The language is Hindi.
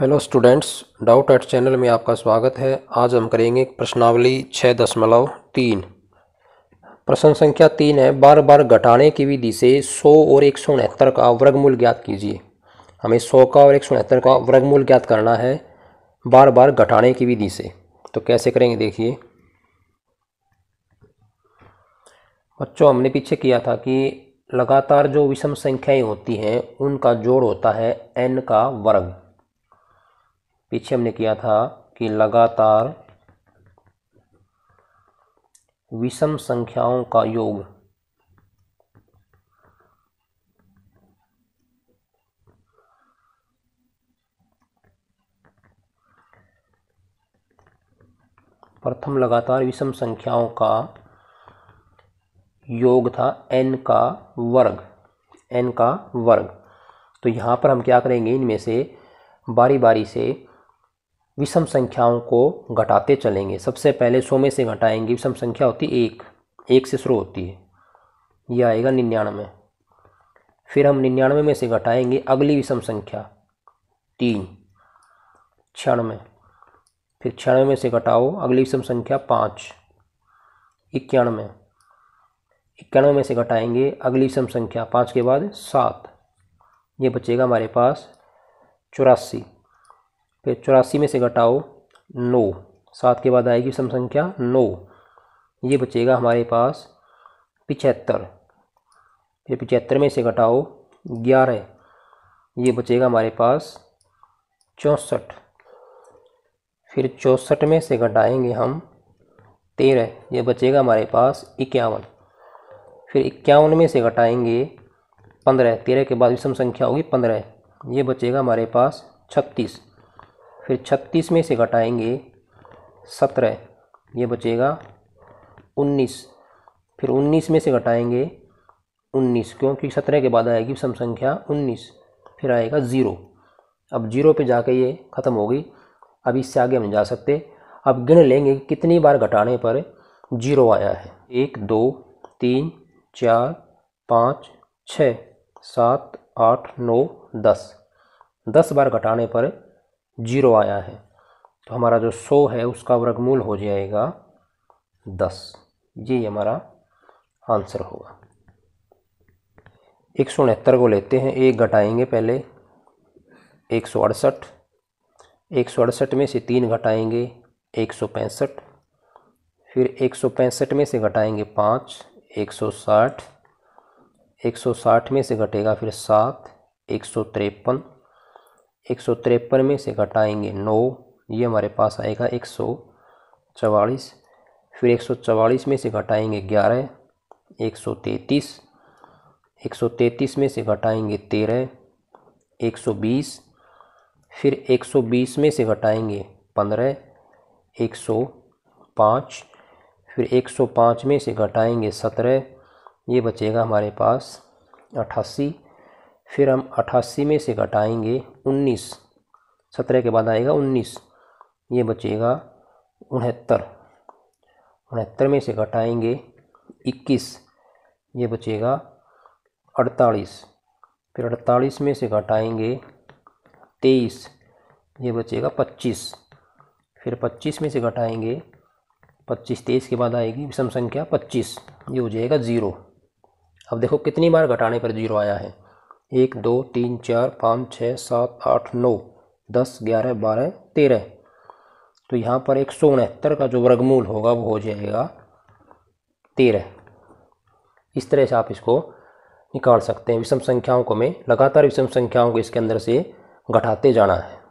hello students doubt at channel में आपका स्वागत है आज हम करेंगे प्रश्नावली छः दशमलव तीन प्रश्न संख्या तीन है बार बार घटाने की विधि से सौ और एक सौ उनहत्तर का वर्गमूल ज्ञात कीजिए हमें सौ का और एक सौ उनहत्तर का वर्गमूल ज्ञात करना है बार बार घटाने की विधि से तो कैसे करेंगे देखिए बच्चों हमने पीछे किया था कि लगातार जो विषम संख्याएँ होती हैं उनका जोड़ होता है एन का वर्ग पीछे हमने किया था कि लगातार विषम संख्याओं का योग प्रथम लगातार विषम संख्याओं का योग था एन का वर्ग एन का वर्ग तो यहाँ पर हम क्या करेंगे इनमें से बारी बारी से विषम संख्याओं को घटाते चलेंगे सबसे पहले सौ में से घटाएंगे विषम संख्या होती है एक एक से शुरू होती है यह आएगा निन्यानवे फिर हम निन्यानवे में से घटाएंगे अगली विषम संख्या तीन छियानवे फिर छियानवे में से घटाओ अगली विषम संख्या पाँच इक्यानवे इक्यानवे में से घटाएंगे अगली विषम संख्या पाँच के बाद सात ये बचेगा हमारे पास चौरासी फिर चौरासी में से घटाओ नौ सात के बाद आएगी सम संख्या नौ ये बचेगा हमारे पास पिचहत्तर फिर पिचहत्तर में से घटाओ ग्यारह ये बचेगा हमारे पास चौंसठ फिर चौंसठ में से घटाएंगे हम तेरह ये बचेगा हमारे पास इक्यावन फिर इक्यावन में से घटाएंगे पंद्रह तेरह के बाद विषम संख्या होगी पंद्रह ये बचेगा हमारे पास छत्तीस फिर छत्तीस में से घटाएंगे सत्रह ये बचेगा उन्नीस फिर उन्नीस में से घटाएंगे उन्नीस क्योंकि सत्रह के बाद आएगी सम संख्या उन्नीस फिर आएगा ज़ीरो अब जीरो पे जाके ये ख़त्म हो गई अब इससे आगे हम जा सकते अब गिन लेंगे कितनी बार घटाने पर जीरो आया है एक दो तीन चार पाँच छः सात आठ नौ दस दस बार घटाने पर जीरो आया है तो हमारा जो सौ है उसका वर्गमूल हो जाएगा दस यही हमारा आंसर होगा एक सौ उनहत्तर को लेते हैं एक घटाएंगे पहले एक सौ अड़सठ एक सौ अड़सठ में से तीन घटाएंगे एक सौ पैंसठ फिर एक सौ पैंसठ में से घटाएंगे पाँच एक सौ साठ एक सौ साठ में से घटेगा फिर सात एक सौ तिरपन एक सौ तिरपन में से घटाएंगे नौ ये हमारे पास आएगा एक सौ चवालीस फिर एक सौ चवालीस में से घटाएंगे ग्यारह एक सौ तैंतीस एक सौ तैंतीस में से घटाएंगे तेरह एक सौ बीस फिर एक सौ बीस में से घटाएंगे पंद्रह एक सौ पाँच फिर एक सौ पाँच में से घटाएंगे सत्रह ये बचेगा हमारे पास अट्ठासी फिर हम अट्ठासी में से घटाएंगे उन्नीस सत्रह के बाद आएगा उन्नीस ये बचेगा उनहत्तर उनहत्तर में से घटाएंगे इक्कीस ये बचेगा अड़तालीस फिर अड़तालीस में से घटाएंगे तेईस ये बचेगा पच्चीस फिर पच्चीस में से घटाएंगे पच्चीस तेईस के बाद आएगी विषम संख्या पच्चीस ये हो जाएगा ज़ीरो अब देखो कितनी बार घटाने पर ज़ीरो आया है एक दो तीन चार पाँच छः सात आठ नौ दस ग्यारह बारह तेरह तो यहाँ पर एक सौ उनहत्तर का जो वर्गमूल होगा वो हो जाएगा तेरह इस तरह से आप इसको निकाल सकते हैं विषम संख्याओं को में लगातार विषम संख्याओं को इसके अंदर से घटाते जाना है